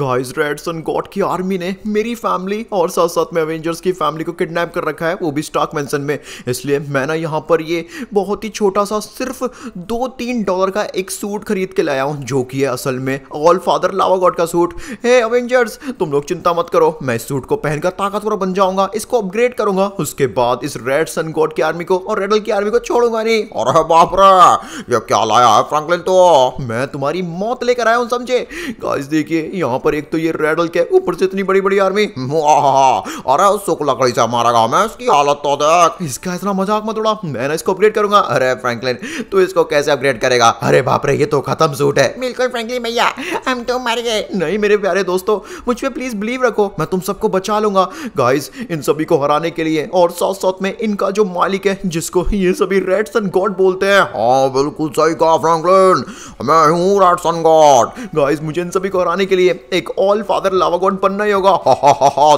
Guys reds and god की army ने मेरी फैमिली और साथ साथ में अवेंजर्स की फैमिली को किडनैप कर रखा है वो भी स्टॉक मैंसन में इसलिए मैं ना यहाँ पर ये बहुत ही छोटा सा सिर्फ दो तीन डॉलर का एक सूट खरीद के लाया हूँ जो कि है असल में ऑल फादर लावा गॉड का सूट है अवेंजर्स तुम लोग चिंता मत करो मैं इस सूट को पहनकर ताकतवर बन जाऊंगा इसको अपग्रेड करूंगा उसके बाद इस रेड सन गॉड की आर्मी को और रेडल की आर्मी को छोड़ूंगा नहीं और हाँ, बाप रे ये क्या लाया है फ्रैंकलिन तो मैं तुम्हारी मौत लेकर आया हूँ समझे गाइस देखिए यहाँ ऊपर एक तो ये रेडल के ऊपर से इतनी बड़ी बड़ी आर्मी अरे उसको लकड़ी से मारा गा मैं उसकी हालत तो देख इसका इतना मजाक मत उड़ा मैं इसको अपग्रेड करूंगा अरे फ्रैंकलिन तू इसको कैसे अपग्रेड करेगा अरे बाप रे ये तो खत्म सूट है बिल्कुल फ्रैंकलिन भैया हम तो मर गए नहीं मेरे प्यारे दोस्तों मुझ पर प्लीज बिलीव रखो मैं तुम सबको बचा लूंगा गाइस इन सभी को हराने के लिए और साथ साथ में इनका जो मालिक है जिसको ये सभी रेड सन गॉड बोलते हैं हाँ बिल्कुल सही कहा फ्रैंकलिन मैं हूँ रेड सन गॉड गाइस मुझे इन सभी को हराने के लिए एक ऑल फादर लावा गॉड बनना ही होगा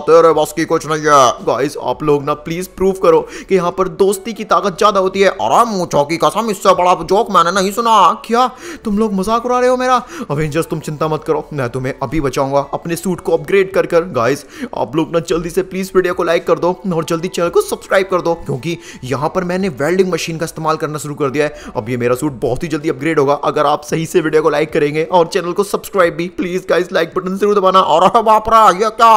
तेरे बस की कुछ नहीं है गाइस आप लोग ना प्लीज प्रूव करो कि यहाँ पर दोस्ती की ताकत ज्यादा होती है और मूछो की कसम इससे बड़ा जोक मैंने नहीं सुना क्या तुम लोग मजाक उड़ा रहे हो मेरा अवेंजर्स तुम चिंता मत करो मैं तुम्हें अभी बचाऊंगा अपने सूट को अपग्रेड कर कर गाइस आप लोग ना जल्दी से प्लीज वीडियो को लाइक कर दो और जल्दी चैनल को सब्सक्राइब कर दो क्योंकि यहाँ पर मैंने वेल्डिंग मशीन का इस्तेमाल करना शुरू कर दिया है अब ये मेरा सूट बहुत ही जल्दी अपग्रेड होगा अगर आप सही से वीडियो को लाइक करेंगे और चैनल को सब्सक्राइब भी प्लीज गाइस लाइक बटन बंसरी दबाना और बाप ये क्या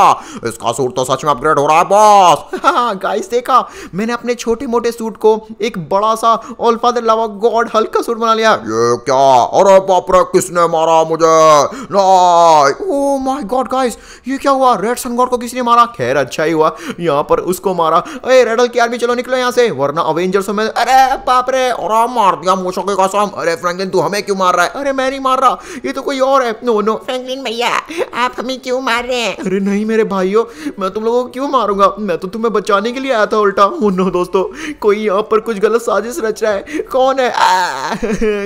इसका सूट तो सच में अपग्रेड हो रहा है बॉस गाइस हाँ, देखा मैंने अपने छोटे मोटे सूट को एक बड़ा सा ऑल फादर लवा गॉड हल्का सूट बना लिया ये क्या अरे बाप रे किसने मारा मुझे नाइ ओ माय गॉड गाइस ये क्या हुआ रेड सन गॉड को किसने मारा खैर अच्छा ही हुआ यहां पर उसको मारा अरे रेडल की आर्मी चलो निकलो यहां से वरना अवेंजर्स में अरे बाप रे और मार दिया मूसों के कसम अरे फ्रैंकलिन तू हमें क्यों मार रहा है अरे मैं नहीं मार रहा ये तो कोई और है नो नो फ्रैंकलिन भैया आप हमें क्यों मार रहे हैं अरे नहीं मेरे भाइयों मैं तुम लोगों को क्यों मारूंगा मैं तो तुम्हें बचाने के लिए आया था उल्टा ओ नो दोस्तों कोई यहाँ पर कुछ गलत साजिश रच रहा है कौन है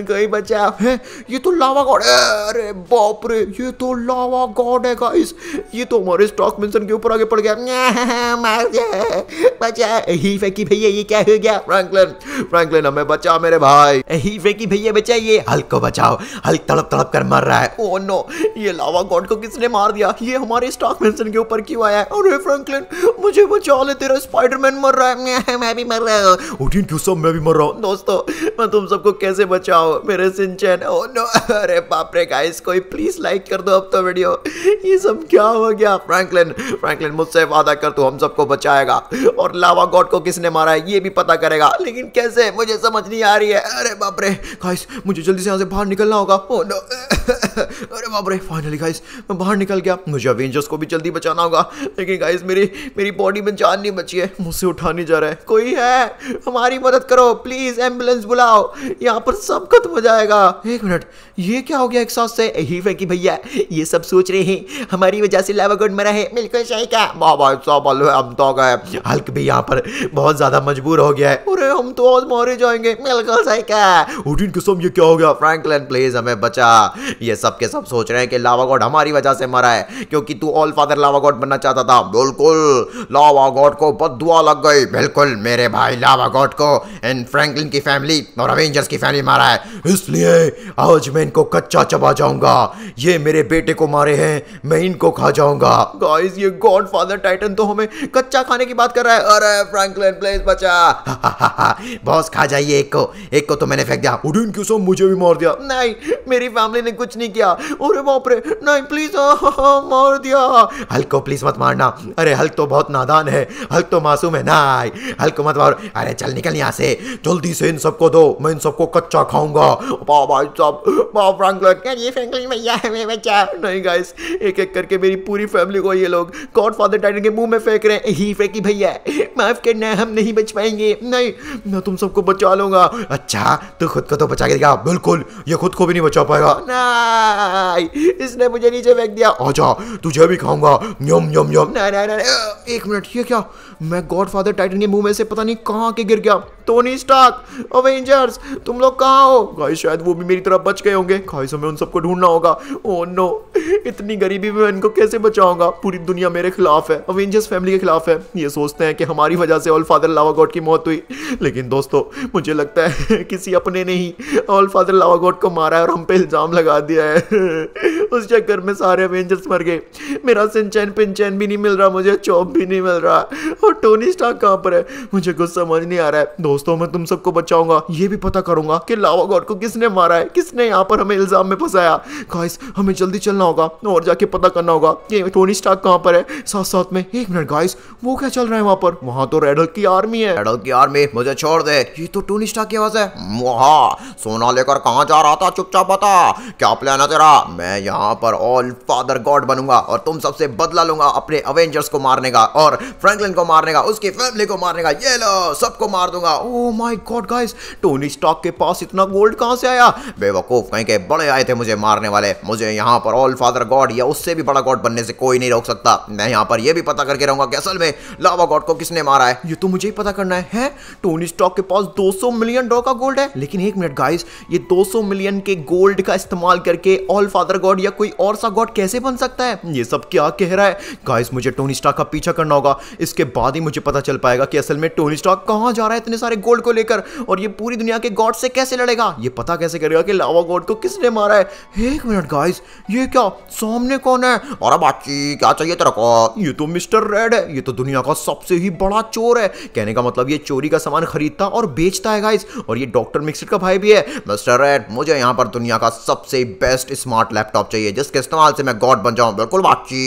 कोई बचा आप है ये तो लावा गॉड है अरे बाप रे ये तो लावा गॉड है गाइस ये तो हमारे स्टॉक मेंशन के ऊपर आगे पड़ गया मार गया बचा ही फेंकी भैया ये क्या हो गया फ्रैंकलिन फ्रैंकलिन हमें बचा मेरे भाई ही फेंकी भैया बचा ये हल्क को बचाओ हल्क तड़प तड़प कर मर रहा है ओ नो ये लावा गॉड को किसने मार दिया ये हमारे स्टॉक मेंशन के ऊपर क्यों आया है अरे फ्रैंकलिन मुझे बचा ले तेरा स्पाइडरमैन मर रहा है मैं भी मर रहा हूँ उठिन क्यों सब मैं भी मर रहा हूँ दोस्तों मैं तुम सबको कैसे बचाओ मेरे सिंचन ओ नो अरे बाप रे गाइस कोई प्लीज लाइक कर दो अब तो वीडियो ये सब क्या हो गया फ्रैंकलिन फ्रैंकलिन मुझसे वादा कर तू हम सबको बचाएगा और लावा गॉड को किसने मारा है ये भी पता करेगा लेकिन कैसे मुझे समझ नहीं आ रही है अरे बाप रे गाइस मुझे जल्दी से यहां से बाहर निकलना होगा ओ oh नो अरे बाप रे फाइनली गाइस मैं बाहर निकल गया मुझे अवेंजर्स को भी जल्दी बचाना होगा लेकिन गाइज मेरी मेरी बॉडी में जान नहीं बची है मुझसे उठा नहीं जा रहा है कोई है हमारी मदद करो प्लीज एम्बुलेंस बुलाओ यहाँ पर सब खत्म हो जाएगा एक मिनट ये क्या हो गया एक साथ से ही फैंकी भैया ये सब सोच रहे हैं हमारी वजह से लावा गोड मरा है बिल्कुल सही क्या बाबा साहब हम तो गए हल्क भी यहाँ पर बहुत ज्यादा मजबूर हो गया है अरे हम तो आज मारे जाएंगे बिल्कुल सही क्या उठिन कसम ये क्या हो गया फ्रैंकलिन प्लीज हमें बचा ये सब के सब सोच रहे हैं कि लावा हमारी वजह से मरा है क्योंकि तू ऑल फादर लावा गॉड बनना चाहता था बिल्कुल लावा गॉड को बदुआ लग गई बिल्कुल मेरे भाई लावा गॉड को एंड फ्रैंकलिन की फैमिली और अवेंजर्स की फैमिली मारा है इसलिए आज मैं इनको कच्चा चबा जाऊंगा ये मेरे बेटे को मारे हैं मैं इनको खा जाऊंगा गाइस ये गॉड फादर टाइटन तो हमें कच्चा खाने की बात कर रहा है अरे फ्रैंकलिन प्लीज बचा बॉस खा जाइए एक को एक को तो मैंने फेंक दिया उड़ीन क्यों सो मुझे भी मार दिया नहीं मेरी फैमिली ने कुछ नहीं किया अरे बाप रे नहीं प्लीज प्लीज मार दिया हल्क को प्लीज मत मारना अरे हल्क तो बहुत नादान है हल्क तो मासूम है ना हल्क को मत मारो अरे चल निकल यहाँ से जल्दी से इन सबको दो मैं इन सबको कच्चा खाऊंगा भाई साहब बाप फ्रैंकलिन ये फ्रैंकलिन भैया हमें बचा नहीं गाइस एक एक करके मेरी पूरी फैमिली को ये लोग गॉड फादर टाइटन के मुंह में फेंक रहे हैं ही फेंकी भैया माफ करना हम नहीं बच पाएंगे नहीं मैं तुम सबको बचा लूंगा अच्छा तू खुद को तो बचा के दिखा बिल्कुल ये खुद को भी नहीं बचा पाएगा ना इसने मुझे नीचे फेंक दिया आजा तुझे भी खाऊंगा न्यम न्यम न्यम ना ना ना एक मिनट ये क्या मैं गॉड फादर टाइटन के मुंह में से पता नहीं कहाँ के गिर गया टोनी स्टार्क अवेंजर्स तुम लोग कहाँ हो गाइस शायद वो भी मेरी तरफ बच गए होंगे गाइस हमें उन सबको ढूंढना होगा ओ oh, नो इतनी गरीबी में इनको कैसे बचाऊंगा पूरी दुनिया मेरे खिलाफ है अवेंजर्स फैमिली के खिलाफ है ये सोचते हैं कि हमारी वजह से ऑल फादर लावा गॉड की मौत हुई लेकिन दोस्तों मुझे लगता है किसी अपने ने ही ऑल फादर लावा गॉड को मारा है और हम पे इल्ज़ाम लगा दिया है उस चक्कर में सारे अवेंजर्स मर गए मेरा सिंचैन पिंचैन भी नहीं मिल रहा मुझे चॉप भी नहीं मिल रहा और टोनी स्टार्क कहाँ पर है मुझे कुछ समझ नहीं आ रहा है दोस्तों मैं तुम सबको बचाऊंगा ये भी पता करूंगा कि लावा गॉड को किसने मारा है किसने यहाँ पर हमें इल्ज़ाम में फंसाया गाइस हमें जल्दी चलना होगा और जाके पता करना होगा कि टोनी स्टार्क कहाँ पर है साथ साथ में एक मिनट गाइस वो क्या चल रहा है वहाँ पर वहाँ तो रेडल की आर्मी है रेडल की आर्मी मुझे छोड़ दे ये तो टोनी स्टार्क की आवाज़ है वहाँ सोना लेकर कहाँ जा रहा था चुपचाप बता क्या प्लान है तेरा मैं यहाँ पर ऑल फादर गॉड बनूंगा और तुम सबसे बदला लूंगा अपने अवेंजर्स को मारने का और फ्रैंकलिन को मारने का उसकी फैमिली को मारने का ये लो सबको मार दूंगा oh my god guys Tony Stark के पास इतना गोल्ड कहां से आया बेवकूफ कहीं के बड़े आए थे मुझे मारने वाले मुझे यहां पर ऑल फादर गॉड या उससे भी बड़ा गॉड बनने से कोई नहीं रोक सकता मैं यहां पर यह भी पता करके रहूंगा कि असल में लावा गॉड को किसने मारा है ये तो मुझे ही पता करना है, है? टोनी स्टॉक के पास 200 मिलियन डॉ का गोल्ड है लेकिन एक मिनट गाइस ये 200 मिलियन के गोल्ड का इस्तेमाल करके ऑल फादर गॉड या कोई और सा गॉड रोबोट कैसे बन सकता है ये सब क्या कह रहा है गाइस मुझे टोनी स्टॉक का पीछा करना होगा इसके बाद ही मुझे पता चल पाएगा कि असल में टोनी स्टॉक कहाँ जा रहा है इतने सारे गोल्ड को लेकर और ये पूरी दुनिया के गॉड से कैसे लड़ेगा ये पता कैसे करेगा कि लावा गॉड को किसने मारा है एक मिनट गाइस ये क्या सामने कौन है और अब बाची क्या चाहिए तेरा को ये तो मिस्टर रेड है ये तो दुनिया का सबसे ही बड़ा चोर है कहने का मतलब ये चोरी का सामान खरीदता और बेचता है गाइस और ये डॉक्टर मिक्सड का भाई भी है मिस्टर रेड मुझे यहाँ पर दुनिया का सबसे बेस्ट स्मार्ट लैपटॉप चाहिए जिसके इस्तेमाल से मैं गॉड बन जाऊँ बिल्कुल बाची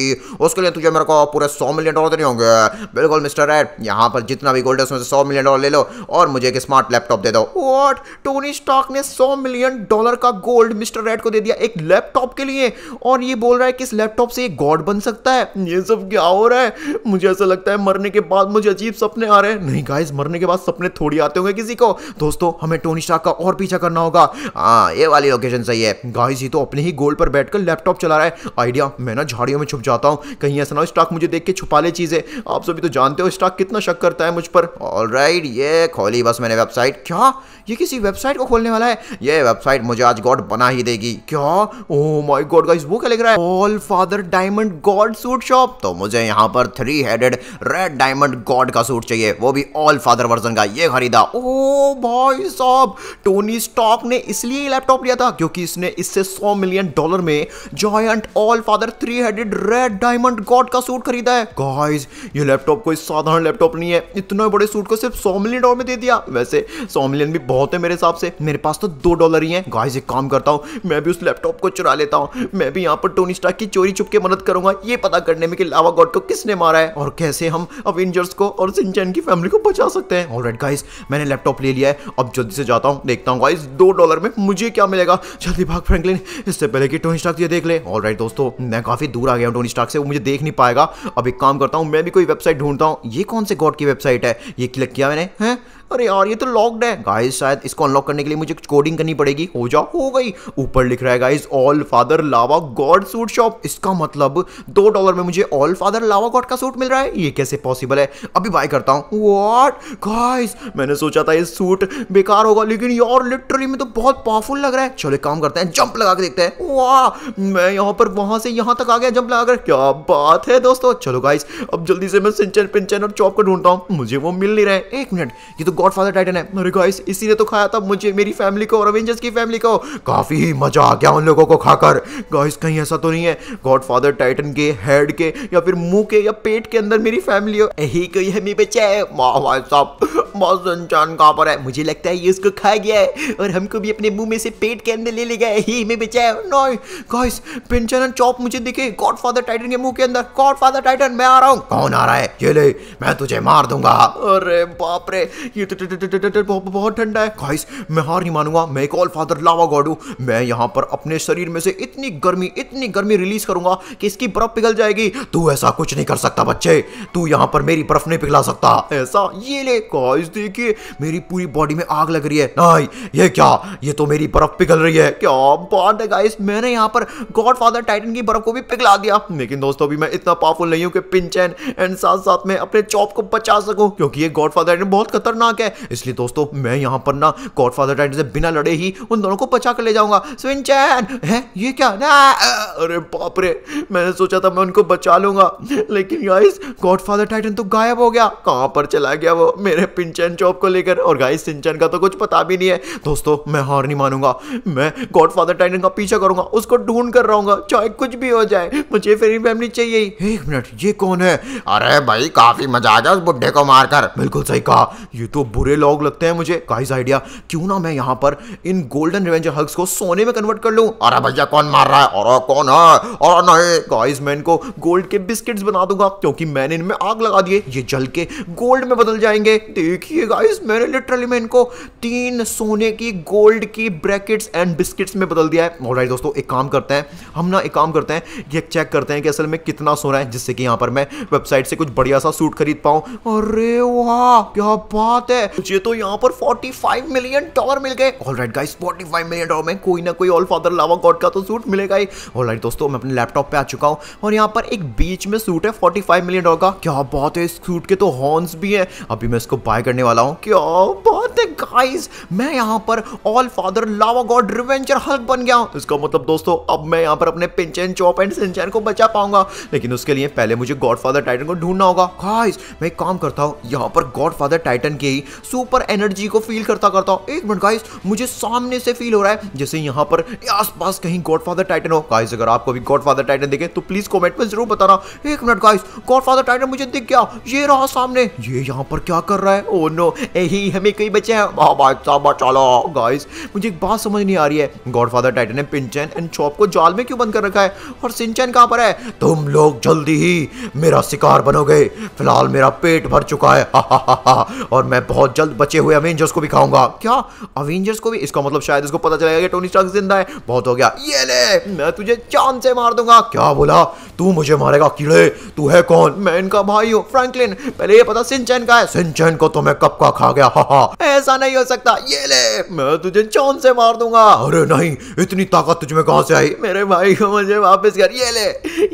उसके लिए तुझे मेरे को पूरे सौ मिलियन डॉलर देने होंगे बिल्कुल मिस्टर रेड यहाँ पर जितना भी गोल्ड है उसमें से सौ मिलियन डॉलर ले लो और मुझे एक स्मार्ट लैपटॉप दे दो वॉट टोनी स्टॉक ने सौ मिलियन डॉलर का गोल्ड मिस्टर रेड को दे दिया एक लैपटॉप के लिए और ये बोल रहा है कि इस लैपटॉप से ये गॉड बन सकता है ये सब क्या हो रहा है मुझे ऐसा लगता है मरने के बाद मुझे अजीब सपने आ रहे हैं नहीं गाइस मरने के बाद सपने थोड़ी आते होंगे किसी को दोस्तों हमें टोनी स्टॉक का और पीछा करना होगा हाँ ये वाली लोकेशन सही है गाइस ये तो अपने ही गोल्ड पर बैठकर लैपटॉप चला रहा है है आइडिया मैं ना झाड़ियों में छुप जाता हूँ कहीं ऐसा ना हो स्टॉक मुझे देख के छुपा ले चीज़ें आप सभी तो जानते हो स्टॉक कितना शक करता है मुझ पर ऑल राइट ये खोली बस मैंने वेबसाइट क्या ये किसी वेबसाइट को खोलने वाला है ये वेबसाइट मुझे आज गॉड बना ही देगी क्या ओह माय गॉड गाइस वो क्या लिख रहा है all father diamond god suit shop तो मुझे यहाँ पर three headed red diamond god का सूट चाहिए वो भी ऑल फादर वर्जन का ये खरीदा ओ oh भाई साहब टोनी स्टॉक ने इसलिए लैपटॉप लिया था क्योंकि इसने इससे सौ मिलियन डॉलर में joy elephant all father three headed red diamond god का सूट खरीदा है गाइस ये लैपटॉप कोई साधारण लैपटॉप नहीं है इतना बड़े सूट को सिर्फ सौ मिलियन डॉलर में दे दिया वैसे सौ मिलियन भी बहुत है मेरे हिसाब से मेरे पास तो दो डॉलर ही है गाइज एक काम करता हूँ मैं भी उस लैपटॉप को चुरा लेता हूँ मैं भी यहाँ पर टोनी स्टार्क की चोरी चुप के मदद करूंगा ये पता करने में कि लावा गॉड को किसने मारा है और कैसे हम अवेंजर्स को और सिंचन की फैमिली को बचा सकते हैं ऑलराइट गाइस मैंने लैपटॉप ले लिया है अब जल्दी से जाता हूँ देखता हूँ गाइस दो डॉलर में मुझे क्या मिलेगा जल्दी भाग फ्रैंकलिन इससे पहले कि टोनी स्टार्क ये देख ले ऑलराइट राइट दोस्तों मैं काफी दूर आ गया हूँ टोनी स्टार्क से वो मुझे देख नहीं पाएगा अब एक काम करता हूँ मैं भी कोई वेबसाइट ढूंढता हूँ ये कौन से गॉड की वेबसाइट है ये क्लिक किया मैंने अरे यार ये तो लॉक्ड है गाइस शायद इसको अनलॉक करने के लिए मुझे कुछ कोडिंग करनी पड़ेगी हो जाओ हो गई ऊपर लिख रहा है guys all father lava god suit shop इसका मतलब दो डॉलर में मुझे ऑल फादर लावा गॉड का सूट मिल रहा है ये कैसे पॉसिबल है अभी बाय करता हूँ वॉट गाइस मैंने सोचा था ये सूट बेकार होगा लेकिन यार लिटरली में तो बहुत पावरफुल लग रहा है चलो काम करते हैं जंप लगा के देखते हैं वाह मैं यहाँ पर वहां से यहाँ तक आ गया जंप लगाकर क्या बात है दोस्तों चलो गाइस अब जल्दी से मैं सिंचन पिंचन और चॉप को ढूंढता हूँ मुझे वो मिल नहीं रहा है एक मिनट ये तो गॉडफादर टाइटन है अरे गाइस इसी ने तो खाया था मुझे मेरी फैमिली को और अवेंजर्स की फैमिली को काफी ही मजा आ गया उन लोगों को खाकर गाइस कहीं ऐसा तो नहीं है गॉडफादर टाइटन के हेड के या फिर मुंह के या पेट के अंदर मेरी फैमिली हो यही कोई हमें बचा मां भाई साहब बस इंसान कहाँ पर है मुझे लगता है ये उसको खा गया है और हमको भी अपने मुंह में से पेट के अंदर ले ले गया ये हमें बचाया नो गाइस पिंचन एंड चॉप मुझे दिखे गॉडफादर टाइटन के मुंह के अंदर गॉडफादर टाइटन मैं आ रहा हूँ कौन आ रहा है ये ले मैं तुझे मार दूंगा अरे बाप रे ये तो, तो, तो, तो बहुत ठंडा है गाइस मैं हार नहीं मानूंगा मैं एक ऑल फादर लावा गॉड हूँ मैं यहाँ पर अपने शरीर में से इतनी गर्मी इतनी गर्मी रिलीज करूंगा कि इसकी बर्फ पिघल जाएगी तू ऐसा कुछ नहीं कर सकता बच्चे तू यहाँ पर मेरी बर्फ नहीं पिघला सकता ऐसा ये ले गाइस गाइस देखिए मेरी पूरी बॉडी में आग लग रही है नहीं ये क्या ये तो मेरी बर्फ पिघल रही है क्या बात है गाइस मैंने यहाँ पर गॉड फादर टाइटन की बर्फ को भी पिघला दिया लेकिन दोस्तों अभी मैं इतना पावरफुल नहीं हूँ कि पिंचन एंड साथ साथ में अपने चॉप को बचा सकूँ क्योंकि ये गॉड फादर टाइटन बहुत खतरनाक है इसलिए दोस्तों मैं यहाँ पर ना गॉड फादर टाइटन से बिना लड़े ही उन दोनों को बचा कर ले जाऊंगा स्विंचन है ये क्या ना अरे बाप रे मैंने सोचा था मैं उनको बचा लूंगा लेकिन गाइस गॉडफादर टाइटन तो गायब हो गया कहां पर चला गया वो मेरे पिंच सिंचन जॉब को लेकर और गाइस सिंचन का तो कुछ पता भी नहीं है दोस्तों मैं हार नहीं मानूंगा मैं गॉडफादर टाइटन का पीछा करूंगा उसको ढूंढ कर रहूंगा चाहे कुछ भी हो जाए मुझे फिर फैमिली चाहिए एक मिनट ये कौन है अरे भाई काफी मजा आ गया उस बुढ़े को मारकर बिल्कुल सही कहा ये तो बुरे लोग लगते हैं मुझे गाइस आइडिया क्यों ना मैं यहाँ पर इन गोल्डन रिवेंजर हग्स को सोने में कन्वर्ट कर लूँ अरे भैया कौन मार रहा है और कौन है और नहीं गाइस मैं इनको गोल्ड के बिस्किट्स बना दूंगा क्योंकि मैंने इनमें आग लगा दी ये जल के गोल्ड में बदल जाएंगे ठीक देखिए गाइस मैंने लिटरली में इनको तीन सोने की गोल्ड की ब्रैकेट्स एंड बिस्किट्स में बदल दिया है और right, दोस्तों एक काम करते हैं हम ना एक काम करते हैं ये चेक करते हैं कि असल में कितना सोना है जिससे कि यहाँ पर मैं वेबसाइट से कुछ बढ़िया सा सूट खरीद पाऊँ अरे वाह क्या बात है मुझे तो यहाँ पर 45 मिलियन डॉलर मिल गए all right guys 45 million dollar में कोई ना कोई ऑल फादर लावा गॉड का तो सूट मिलेगा ही ऑल राइट दोस्तों मैं अपने लैपटॉप पर आ चुका हूँ और यहाँ पर एक बीच में सूट है 45 मिलियन डॉलर का क्या बात है इस सूट के तो हॉर्न्स भी है अभी मैं इसको बाय करने वाला हूँ क्यों बहुत है गाइस मैं यहाँ पर all father lava god revenger hulk बन गया हूँ तो इसका मतलब दोस्तों अब मैं यहाँ पर अपने पिंचन चौप एंड सिंचन को बचा पाऊंगा लेकिन उसके लिए पहले मुझे गॉड फादर टाइटन को ढूंढना होगा गाइस मैं काम करता हूँ यहाँ पर गॉड फादर टाइटन के ही सुपर एनर्जी को फील करता करता हूँ एक मिनट गाइस मुझे सामने से फील हो रहा है जैसे यहाँ पर आस कहीं गॉड फादर टाइटन हो गाइस अगर आपको भी गॉड फादर टाइटन देखे तो प्लीज कॉमेंट में जरूर बताना एक minute guys god father titan मुझे दिख गया ये रहा सामने ये यहाँ पर क्या कर रहा है ओ नो यही हमें कहीं बचे हैं चलो गाइस मुझे एक बात समझ नहीं आ रही है गॉडफादर टाइटन ने पिंचन एंड चॉप को जाल में क्यों बंद कर रखा है और सिंचन कहां पर है तुम लोग जल्दी ही मेरा शिकार बनोगे फिलहाल मेरा पेट भर चुका है और मैं बहुत जल्द बचे हुए अवेंजर्स को भी खाऊंगा क्या अवेंजर्स को भी इसका मतलब शायद इसको पता चलेगा कि टोनी स्टार्क जिंदा है बहुत हो गया ये ले मैं तुझे चांद से मार दूंगा क्या बोला तू मुझे मारेगा कीड़े तू है कौन मैं इनका भाई हूं फ्रैंकलिन पहले ये पता सिंचन का है सिंचन को तुम्हें तो मैं कब का खा गया हा हा ऐसा नहीं हो सकता ये ले मैं तुझे चौन से मार दूंगा अरे नहीं इतनी ताकत तुझमें कहा से आई मेरे भाई को मुझे वापस कर ये ले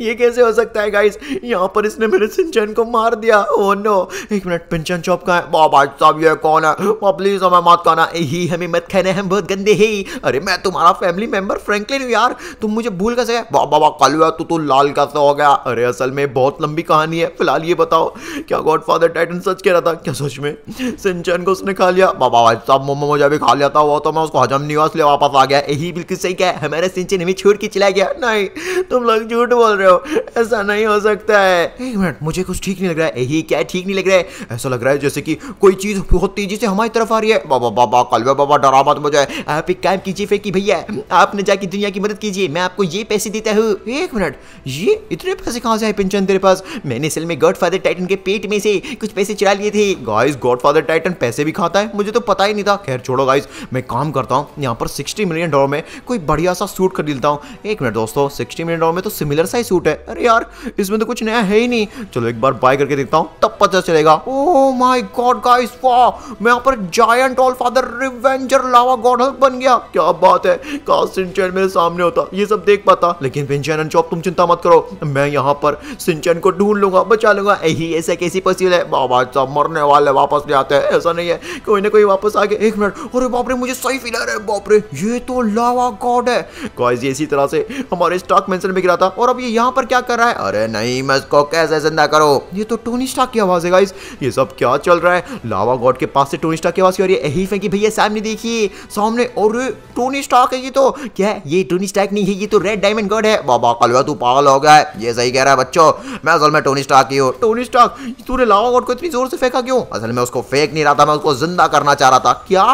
ये कैसे हो सकता है गाइस यहाँ पर इसने मेरे सिंचन को मार दिया ओ oh नो एक मिनट पिंचन चौप का है बाबा साहब ये कौन है प्लीज हमें मत खाना यही हमें मत खाना हम बहुत गंदे ही अरे मैं तुम्हारा फैमिली मेंबर फ्रैंकलिन हूँ यार तुम मुझे भूल कैसे गए बाबा कल हुआ तू तो लाल कैसे हो गया अरे असल में बहुत लंबी कहानी है फिलहाल ये बताओ क्या गॉड फादर टाइटन सच कह रहा था क्या सच में सिंचन को उसने खा लिया बाबा भाई साहब मोमो मुझे भी खा लिया था वो तो मैं उसको हजम नहीं हुआ इसलिए वापस आ गया यही बिल्कुल सही क्या हमारे सिंचन हमें छोड़ के चला गया नहीं तुम लोग झूठ बोल रहे हो ऐसा नहीं हो सकता है एक मिनट मुझे कुछ ठीक नहीं लग रहा है यही क्या ठीक नहीं लग रहा है ऐसा लग रहा है जैसे कि कोई चीज़ बहुत तेजी से हमारी तरफ आ रही है बाबा बाबा कल वे बाबा डरा मत मुझे आप एक काम कीजिए फेकी भैया आपने जाके दुनिया की मदद कीजिए मैं आपको ये पैसे देता हूँ एक मिनट ये इतने पैसे कहाँ से आए पिंचन तेरे पास मैंने असल में गॉड फादर टाइटन के पेट में से कुछ पैसे चुरा लिए थे गाइस गॉडफादर टाइटन पैसे भी खाता है मुझे तो पता ही नहीं था खैर छोड़ो गाइस मैं काम करता हूँ यहाँ पर सिक्सटी मिलियन डॉलर में कोई बढ़िया सा सूट खरीद लेता हूँ एक मिनट दोस्तों सिक्सटी मिलियन डॉलर में तो सिमिलर साइज सूट है अरे यार इसमें तो कुछ नया है ही नहीं चलो एक बार बाय करके देखता हूँ तब पता चलेगा ओ माई गॉड गाइस वाह मैं यहाँ पर giant all father revenger lava god hulk बन गया क्या बात है काश मेरे सामने होता ये सब देख पाता लेकिन विंचन एंड चॉप तुम चिंता मत करो मैं यहाँ पर सिंचन को ढूंढ लूंगा बचा लूंगा यही ऐसा कैसी पॉसिबल है बाबा साहब मरने वाले वापस वापस ले आते हैं ऐसा नहीं है कोई ना कोई वापस आ गया एक मिनट अरे बापरे मुझे सही फील आ रहा है बापरे ये तो लावा गॉड है गाइस ये इसी तरह से हमारे स्टॉक मेंशन में गिरा था और अब ये यहां पर क्या कर रहा है अरे नहीं मैं इसको कैसे जिंदा करो ये तो टोनी स्टॉक की आवाज़ है गाइस ये सब क्या चल रहा है लावा गॉड के पास से टोनी स्टॉक की आवाज़ क्यों आ रही है यही फेंकी भैया सामने देखिए सामने और टोनी स्टॉक है ये तो क्या ये टोनी स्टॉक नहीं है ये तो रेड डायमंड गॉड है बाबा कलवा तू पागल हो गया है ये सही कह रहा है बच्चों मैं असल में टोनी स्टॉक ही हूं टोनी स्टॉक तूने लावा गॉड को इतनी जोर से फेंका क्यों असल में उसको फेंक नहीं रहा था मैं उसको जिंदा करना चाह रहा था क्या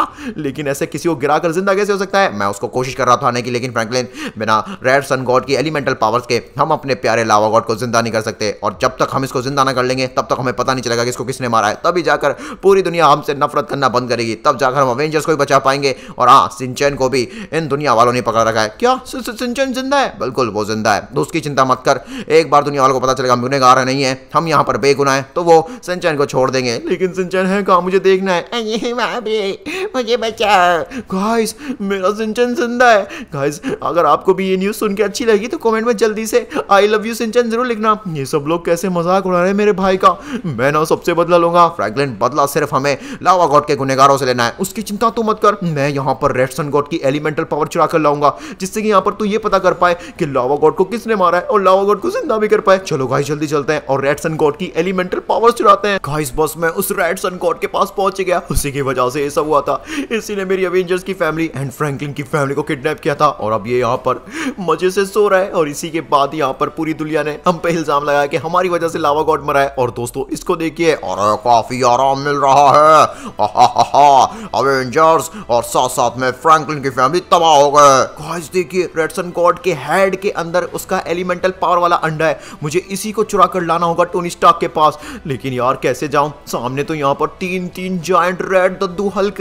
लेकिन ऐसे किसी को गिरा कर जिंदा कैसे हो सकता है मैं उसको कोशिश कर रहा था आने की लेकिन फ्रैंकलिन बिना रेड सन गॉड की एलिमेंटल पावर्स के हम अपने प्यारे लावा गॉड को जिंदा नहीं कर सकते और जब तक हम इसको जिंदा ना कर लेंगे तब तक हमें पता नहीं चलेगा कि इसको किसने मारा है तभी जाकर पूरी दुनिया हमसे नफरत करना बंद करेगी तब जाकर हम अवेंजर्स को भी बचा पाएंगे और हाँ सिंचन को भी इन दुनिया वालों ने पकड़ रखा है क्या सिंचन जिंदा है बिल्कुल वो जिंदा है तो उसकी चिंता मत कर एक बार दुनिया वालों को पता चलेगा हम गुनेगार नहीं है हम यहाँ पर बेगुना है तो वो सिंचन को छोड़ देंगे लेकिन सिंचन सिंचन है कहा मुझे देखना है अरे वहाँ पे मुझे बचाओ गाइस मेरा सिंचन जिंदा है गाइस अगर आपको भी ये न्यूज़ सुन के अच्छी लगी तो कमेंट में जल्दी से आई लव यू सिंचन जरूर लिखना ये सब लोग कैसे मजाक उड़ा रहे हैं मेरे भाई का मैं ना सबसे बदला लूंगा फ्रैगलिन बदला सिर्फ हमें लावा गॉड के गुनेगारों से लेना है उसकी चिंता तो मत कर मैं यहाँ पर रेडसन गॉड की एलिमेंटल पावर चुरा कर लाऊंगा जिससे कि यहाँ पर तू ये पता कर पाए कि लावा गॉड को किसने मारा है और लावा गॉड को जिंदा भी कर पाए चलो गाइस जल्दी चलते हैं और रेडसन गॉड की एलिमेंटल पावर चुराते हैं गाइस बस मैं उस रेडसन सन गॉड के पास पहुंच गया उसी की वजह से ये सब हुआ था इसी ने मेरी अवेंजर्स की फैमिली एंड फ्रैंकलिन की फैमिली को किडनैप किया था और अब ये यहाँ पर मजे से सो रहा है और इसी के बाद यहाँ पर पूरी दुनिया ने हम पे इल्जाम लगाया कि हमारी वजह से लावा गॉड मरा है और दोस्तों इसको देखिए और काफी आराम मिल रहा है अवेंजर्स और साथ साथ में फ्रैंकलिन की फैमिली तबाह हो गए देखिए रेडसन गॉड के हेड के अंदर उसका एलिमेंटल पावर वाला अंडा है मुझे इसी को चुरा कर लाना होगा टोनी स्टाक के पास लेकिन यार कैसे जाऊं सामने तो यहाँ पर तीन तीन जॉइंट रेड दद्दू हल्क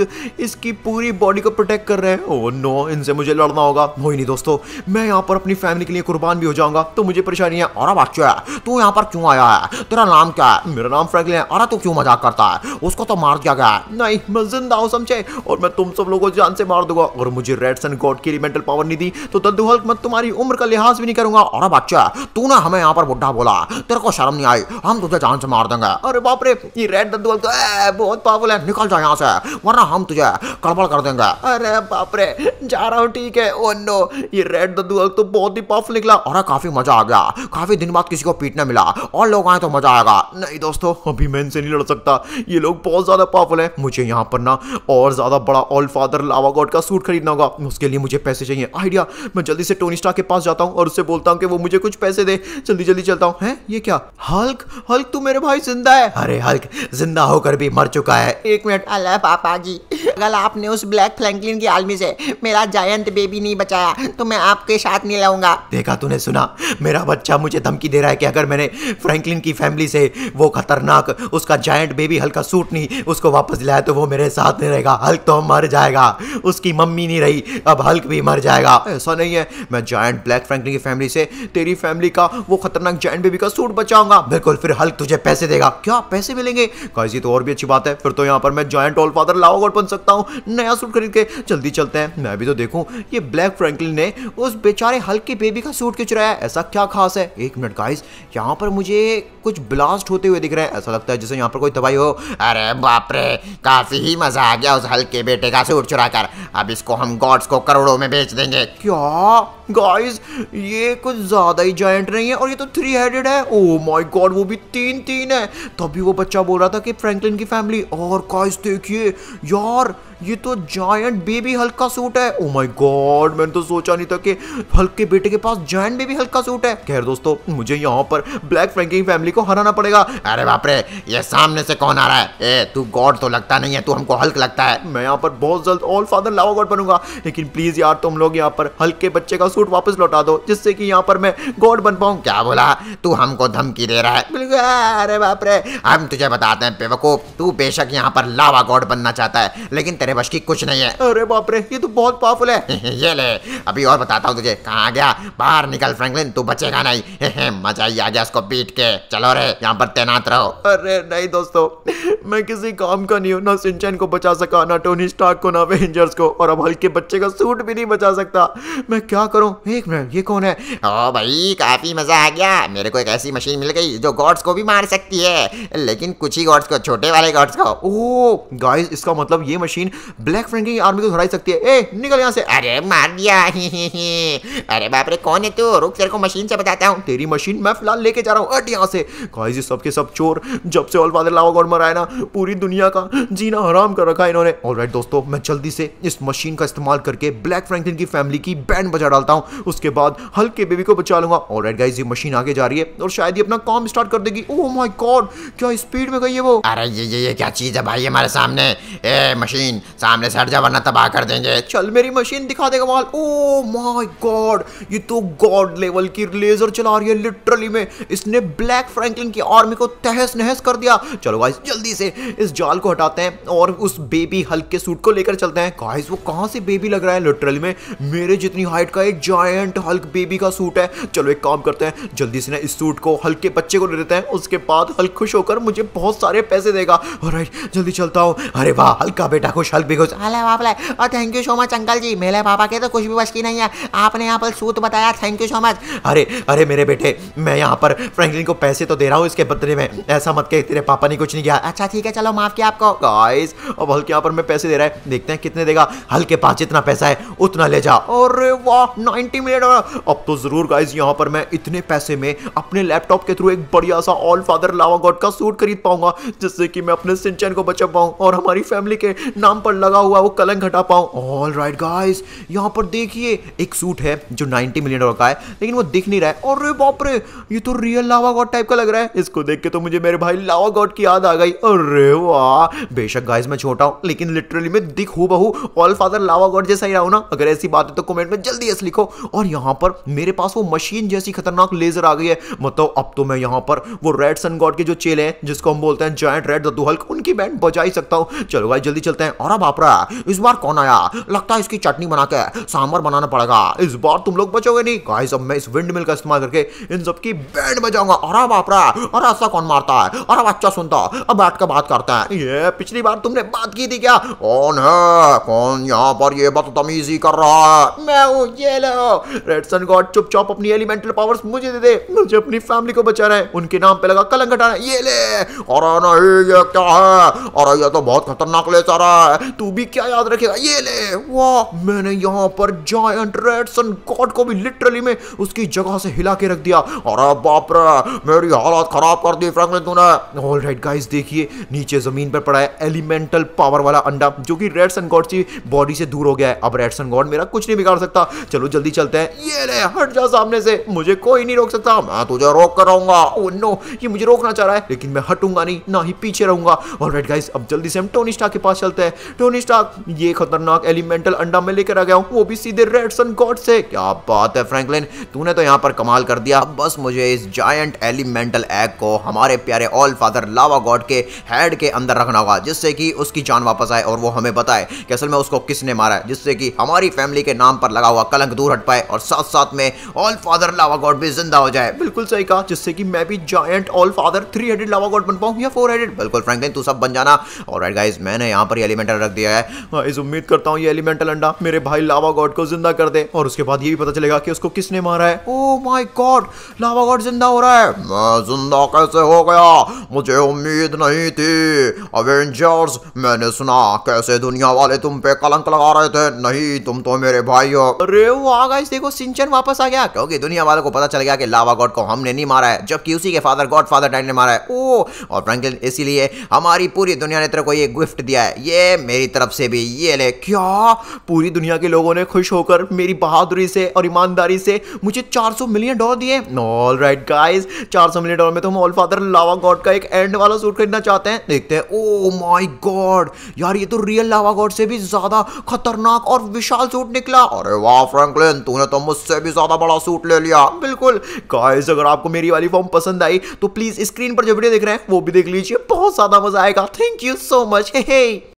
इसकी पूरी बॉडी को प्रोटेक्ट कर रहे हैं ओ oh नो इनसे मुझे लड़ना होगा हो नहीं दोस्तों मैं यहाँ पर अपनी फैमिली के लिए कुर्बान भी हो जाऊंगा तो मुझे परेशानी है और बच्चो है तू यहाँ पर क्यों आया है तेरा नाम क्या है मेरा नाम फ्रैंकलिन है अरे तू क्यों मजाक करता है उसको तो मार दिया गया है नहीं मैं जिंदा हूँ समझे और मैं तुम सब लोगों को जान से मार दूंगा और मुझे रेड सन गॉड की मेंटल पावर नहीं दी तो दद्दू हल्क मैं तुम्हारी उम्र का लिहाज भी नहीं करूंगा और बच्चो है तू ना हमें यहाँ पर बुढ़ा बोला तेरे को शर्म नहीं आई हम तुझे जान से मार देंगे अरे बाप रे ये रेड दद्दू हल्क बहुत पावल है निकल जाओ यहाँ से वरना हम तुझे गड़बड़ कर देंगे अरे बाप रे जा रहा हूँ ठीक है ओ oh नो ये रेड ददुअल तो बहुत ही पावरफुल निकला अरे काफ़ी मज़ा आ गया काफ़ी दिन बाद किसी को पीटने मिला और लोग आए तो मज़ा आएगा नहीं दोस्तों अभी मैं इनसे नहीं लड़ सकता ये लोग बहुत ज़्यादा पावरफुल है मुझे यहाँ पर ना और ज़्यादा बड़ा ऑल फादर लावा गॉड का सूट खरीदना होगा उसके लिए मुझे पैसे चाहिए आइडिया मैं जल्दी से टोनी स्टार के पास जाता हूँ और उससे बोलता हूँ कि वो मुझे कुछ पैसे दे जल्दी जल्दी चलता हूँ ये क्या हल्क हल्क तू मेरे भाई जिंदा है अरे हल्क जिंदा होकर भी मर चुका है एक मिनट अल्लाह पापा जी अगर आपने उस ब्लैक फ्रेंकलिन की आलमी से मेरा जायंत बेबी नहीं बचाया तो मैं आपके साथ नहीं लाऊंगा देखा तूने सुना मेरा बच्चा मुझे धमकी दे रहा है कि अगर मैंने फ्रैंकलिन की फैमिली से वो खतरनाक उसका जायंट बेबी हल्का सूट नहीं उसको वापस लाया तो वो मेरे साथ नहीं रहेगा हल्क तो मर जाएगा उसकी मम्मी नहीं रही अब हल्क भी मर जाएगा ऐसा नहीं है मैं जायंट ब्लैक फ्रैंकलिन की फैमिली से तेरी फैमिली का वो खतरनाक जायंट बेबी का सूट बचाऊंगा बिल्कुल फिर हल्क तुझे पैसे देगा क्या पैसे मिलेंगे कैसी तो और भी काफी अच्छी बात है फिर तो यहाँ पर मैं joint all father lava god बन सकता हूँ नया सूट खरीद के जल्दी चलते हैं मैं भी तो देखूँ ये ब्लैक फ्रैंकलिन ने उस बेचारे हल्के बेबी का सूट क्यों चुराया ऐसा क्या खास है एक मिनट गाइस यहाँ पर मुझे कुछ ब्लास्ट होते हुए दिख रहे हैं ऐसा लगता है जैसे यहाँ पर कोई दवाई हो अरे बाप रे काफी ही मजा आ गया उस हल्के बेटे का सूट चुरा कर अब इसको हम गॉड्स को करोड़ों में बेच देंगे क्या गाइस ये कुछ ज्यादा ही जॉइंट नहीं है और ये तो थ्री हेडेड है ओ माय गॉड वो भी तीन तीन है तभी वो बच्चा बोल रहा था कि फ्रैंकलिन इनकी फैमिली और काश देखिए यार ये तो जायंट बेबी हल्का सूट है ओ माय गॉड मैंने तो सोचा नहीं था कि हल्के बेटे के पास जायंट बेबी हल्का सूट है खैर दोस्तों मुझे यहाँ पर ब्लैक फ्रेंकिंग फैमिली को हराना पड़ेगा अरे बाप रे ये सामने से कौन आ रहा है ए तू गॉड तो लगता नहीं है तू हमको हल्क लगता है मैं यहाँ पर बहुत जल्द ऑल फादर लावा गॉड बनूंगा लेकिन प्लीज यार तुम लोग यहाँ पर हल्के बच्चे का सूट वापस लौटा दो जिससे कि यहाँ पर मैं गॉड बन पाऊँ क्या बोला तू हमको धमकी दे रहा है अरे बाप रे हम तुझे बताते हैं बेवकूफ तू बेशक यहाँ पर लावा गॉड बनना चाहता है लेकिन तेरे मेरे बस की कुछ नहीं है अरे बाप रे ये तो बहुत पावरफुल है ये ले अभी और बताता हूँ तुझे कहाँ गया बाहर निकल फ्रैंकलिन तू बचेगा नहीं मजा ही आ गया उसको पीट के चलो रे यहाँ पर तैनात रहो अरे नहीं दोस्तों मैं किसी काम का नहीं हूँ ना सिंचन को बचा सका ना टोनी स्टार्क को ना एवेंजर्स को और अब हल्के बच्चे का सूट भी नहीं बचा सकता मैं क्या करूँ एक मिनट ये कौन है ओ भाई काफी मजा आ गया मेरे को एक ऐसी मशीन मिल गई जो गॉड्स को भी मार सकती है लेकिन कुछ ही गॉड्स को छोटे वाले गॉड्स को ओ गाइस इसका मतलब ये मशीन ब्लैक फ्रेंक की आर्मी को तो हराई सकती है ए निकल यहाँ से अरे मार दिया ही ही ही। अरे बाप रे कौन है तू तो? रुक तेरे को मशीन से बताता हूँ तेरी मशीन मैं फिलहाल लेके जा रहा हूँ अट यहाँ से कहा ये सब के सब चोर जब से ऑल फादर लावा गॉर्मर आया ना पूरी दुनिया का जीना हराम कर रखा है इन्होंने ऑलराइट दोस्तों मैं जल्दी से इस मशीन का इस्तेमाल करके ब्लैक फ्रैंकलिन की फैमिली की बैंड बजा डालता हूँ उसके बाद हल्के बेबी को बचा लूंगा और ऑलराइट गाइज ये मशीन आगे जा रही है और शायद ये अपना काम स्टार्ट कर देगी ओह माय गॉड क्या स्पीड में गई है वो अरे ये, ये क्या चीज है भाई हमारे सामने ए मशीन सामने से हट जा वरना तबाह कर देंगे चल मेरी मशीन दिखा दे कमाल ओ माय गॉड ये तो गॉड लेवल की लेजर चला रही है लिटरली में इसने ब्लैक फ्रैंकलिन की आर्मी को तहस नहस कर दिया चलो गाइस जल्दी से इस जाल को हटाते हैं और उस बेबी हल्क के सूट को लेकर चलते हैं गाइस वो कहाँ से बेबी लग रहा है लिटरली में मेरे जितनी हाइट का एक जायंट हल्क बेबी का सूट है चलो एक काम करते हैं जल्दी से ना इस सूट को हल्क के बच्चे को ले देते हैं उसके बाद हल्क खुश होकर मुझे बहुत सारे पैसे देगा और जल्दी चलता हूँ अरे वाह हल्का बेटा खुश शल्क बिगोज अले बापले और thank you so much uncle ji मेरे पापा के तो कुछ भी बस की नहीं है आपने यहाँ पर सूत बताया थैंक यू सो मच अरे अरे मेरे बेटे मैं यहाँ पर फ्रैंकलिन को पैसे तो दे रहा हूँ इसके बदले में ऐसा मत कह तेरे पापा ने कुछ नहीं किया अच्छा ठीक है चलो माफ किया आपको गाइस और बल्कि यहाँ पर मैं पैसे दे रहा है देखते हैं कितने देगा हल्के पास जितना पैसा है उतना ले जा और वाह नाइनटी मिलियन डॉलर अब तो जरूर गाइज यहाँ पर मैं इतने पैसे में अपने लैपटॉप के थ्रू एक बढ़िया सा ऑल फादर लावा गॉड का सूट खरीद पाऊंगा जिससे कि मैं अपने सिंचन को बचा पाऊँ और हमारी फैमिली के नाम पर लगा हुआ वो कलंक हटा पाऊँ ऑल राइट गाइस यहाँ पर देखिए एक सूट है जो 90 मिलियन डॉलर का है लेकिन वो दिख नहीं रहा है और बाप रे ये तो रियल लावा गॉड टाइप का लग रहा है इसको देख के तो मुझे मेरे भाई लावा गॉड की याद आ गई अरे वाह बेशक गाइस मैं छोटा हूँ लेकिन लिटरली मैं दिख हूँ बहू ऑल फादर लावा गॉड जैसा ही रहा हूँ ना अगर ऐसी बात है तो कमेंट में जल्दी ऐसे लिखो और यहाँ पर मेरे पास वो मशीन जैसी खतरनाक लेजर आ गई है मतलब अब तो मैं यहाँ पर वो रेड सन गॉड के जो चेले हैं जिसको हम बोलते हैं जॉइंट रेड दुहल्क उनकी बैंड बजा ही सकता हूँ चलो गाइस जल्दी चलते हैं और अरे बाप रे इस बार कौन आया लगता है इसकी चटनी बना के सांबर बनाना पड़ेगा इस बार तुम लोग बचोगे नहीं गाइस सब मैं इस विंड मिल का इस्तेमाल करके इन सब की बैंड बजाऊंगा अरे बाप रे अरे ऐसा कौन मारता है अरे अच्छा सुनता अब बैठ कर बात करते हैं ये पिछली बार तुमने बात की थी क्या कौन है कौन यहाँ पर ये बदतमीजी कर रहा है मैं हूँ ये लो रेड सन गॉड चुपचाप अपनी एलिमेंटल पावर्स मुझे दे दे मुझे अपनी फैमिली को बचा रहे हैं उनके नाम पे लगा कलंक हटाना ये ले और नहीं ये क्या है और ये तो बहुत खतरनाक ले जा रहा है तू भी क्या याद रखेगा ये ले वाह मैंने यहाँ पर जायंट रेड सन गॉड को भी लिटरली में उसकी जगह से हिला के रख दिया अरे बाप रे मेरी हालत खराब कर दी फ्रैंकलिन तूने ऑल राइट गाइस देखिए नीचे जमीन पर पड़ा है एलिमेंटल पावर वाला अंडा जो कि रेड सन गॉड की बॉडी से दूर हो गया है अब रेड सन गॉड मेरा कुछ नहीं बिगाड़ सकता चलो जल्दी चलते हैं ये ले हट जा सामने से मुझे कोई नहीं रोक सकता मैं तुझे रोक कर रहूंगा ओ oh नो ये मुझे रोकना चाह रहा है लेकिन मैं हटूंगा नहीं ना ही पीछे रहूंगा ऑल राइट गाइस अब जल्दी से हम टोनी स्टार के पास चलते हैं टोनी स्टार्क ये खतरनाक एलिमेंटल अंडा में लेकर आ गया हूँ वो भी सीधे रेड सन गॉड से क्या बात है फ्रैंकलिन तूने तो यहाँ पर कमाल कर दिया बस मुझे इस जायंट एलिमेंटल एग को हमारे प्यारे ऑल फादर लावा गॉड के हेड के अंदर रखना होगा जिससे कि उसकी जान वापस आए और वो हमें बताए कि असल में उसको किसने मारा है जिससे कि हमारी फैमिली के नाम पर लगा हुआ कलंक दूर हट पाए और साथ साथ में ऑल फादर लावा गॉड भी जिंदा हो जाए बिल्कुल सही कहा जिससे कि मैं भी giant all father three headed lava god बन पाऊँ या फोर हेडेड बिल्कुल फ्रेंकलिन तू सब बन जाना और गाइज मैंने यहाँ पर एलिमेंटल रख दिया है हाँ, इस उम्मीद करता हूँ ये एलिमेंटल अंडा मेरे भाई लावा गॉड को जिंदा कर दे और उसके बाद ये भी पता चलेगा कि उसको किसने मारा है ओ माई गॉड लावा गॉड जिंदा हो रहा है मैं जिंदा कैसे हो गया मुझे उम्मीद नहीं थी अवेंजर्स मैंने सुना कैसे दुनिया वाले तुम पे कलंक लगा रहे थे नहीं तुम तो मेरे भाई हो अरे वो आ गए देखो सिंचन वापस आ गया क्योंकि दुनिया वालों को पता चल गया कि लावा गॉड को हमने नहीं मारा है जबकि उसी के फादर गॉड फादर डैड ने मारा है ओ oh, और फ्रेंकलिन इसीलिए हमारी पूरी दुनिया ने तेरे को ये गिफ्ट दिया है ये मेरी तरफ से भी ये ले क्या पूरी दुनिया के लोगों ने खुश होकर मेरी बहादुरी से और ईमानदारी से मुझे 400 मिलियन डॉलर दिए ऑल राइट गाइज चार मिलियन डॉलर में तो हम ऑल फादर लावा गॉड का एक एंड वाला सूट खरीदना चाहते हैं देखते हैं ओ माई गॉड यार ये तो रियल लावा गॉड से भी ज़्यादा खतरनाक और विशाल सूट निकला अरे वाह फ्रैंकलिन तूने तो मुझसे भी ज़्यादा बड़ा सूट ले लिया बिल्कुल गाइस अगर आपको मेरी वाली फॉर्म पसंद आई तो प्लीज़ स्क्रीन पर जो वीडियो देख रहे हैं वो भी देख लीजिए बहुत ज़्यादा मज़ा आएगा thank you so much hey